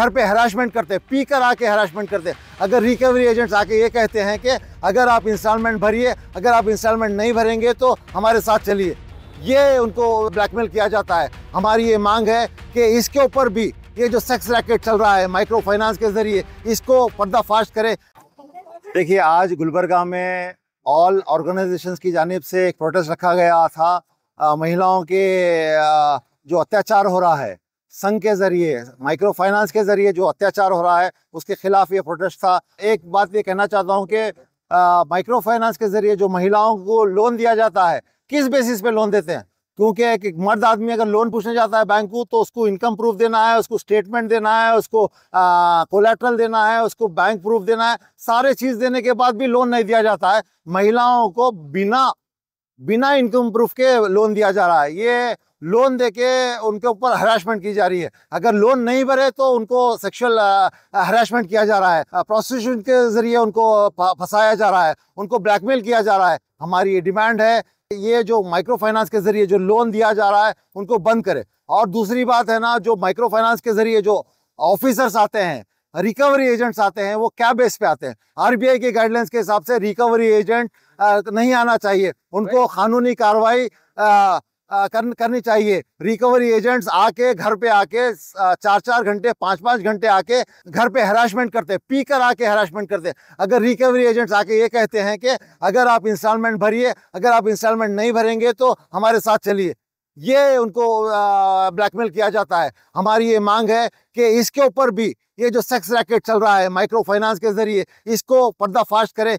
घर पे हरासमेंट करते हैं पी कर आके हरासमेंट करते हैं अगर रिकवरी एजेंट्स आके ये कहते हैं कि अगर आप इंस्टॉलमेंट भरिए अगर आप इंस्टॉलमेंट नहीं भरेंगे तो हमारे साथ चलिए ये उनको ब्लैकमेल किया जाता है हमारी ये मांग है कि इसके ऊपर भी ये जो सेक्स रैकेट चल रहा है माइक्रो फाइनेंस के जरिए इसको पर्दाफाश करें देखिए आज गुलबरगा में ऑल ऑर्गेनाइजेशंस की जानब से एक प्रोटेस्ट रखा गया था आ, महिलाओं के आ, जो अत्याचार हो रहा है संघ के जरिए माइक्रो फाइनेंस के जरिए जो अत्याचार हो रहा है उसके खिलाफ ये प्रोटेस्ट था एक बात ये कहना चाहता हूँ कि माइक्रो फाइनेंस के जरिए जो महिलाओं को लोन दिया जाता है किस बेसिस पे लोन देते हैं क्योंकि एक मर्द आदमी अगर लोन पूछने जाता है बैंक को तो उसको इनकम प्रूफ देना है उसको स्टेटमेंट देना है उसको कोलेट्रल देना है उसको बैंक प्रूफ देना है सारे चीज़ देने के बाद भी लोन नहीं दिया जाता है महिलाओं को बिना बिना इनकम प्रूफ के लोन दिया जा रहा है ये लोन देके उनके ऊपर हरासमेंट की जा रही है अगर लोन नहीं भरे तो उनको सेक्सुअल हरासमेंट किया जा रहा है प्रोस्टिट्यूशन के ज़रिए उनको फंसाया जा रहा है उनको ब्लैकमेल किया जा रहा है हमारी ये डिमांड है ये जो माइक्रो फाइनेंस के ज़रिए जो लोन दिया जा रहा है उनको बंद करे और दूसरी बात है ना जो माइक्रो फाइनेंस के ज़रिए जो ऑफिसर्स आते हैं रिकवरी एजेंट्स आते हैं वो क्या बेस पे आते हैं आरबीआई के गाइडलाइंस के हिसाब से रिकवरी एजेंट नहीं आना चाहिए उनको कानूनी कार्रवाई कर, करनी चाहिए रिकवरी एजेंट्स आके घर पे आके चार चार घंटे पाँच पाँच घंटे आके घर पे हरासमेंट करते हैं पी कर आके हरासमेंट करते हैं अगर रिकवरी एजेंट्स आके ये कहते हैं कि अगर आप इंस्टॉलमेंट भरिए अगर आप इंस्टॉलमेंट नहीं भरेंगे तो हमारे साथ चलिए ये उनको ब्लैकमेल किया जाता है हमारी ये मांग है कि इसके ऊपर भी ये जो सेक्स रैकेट चल रहा है माइक्रो फाइनेंस के जरिए इसको पर्दाफाश करें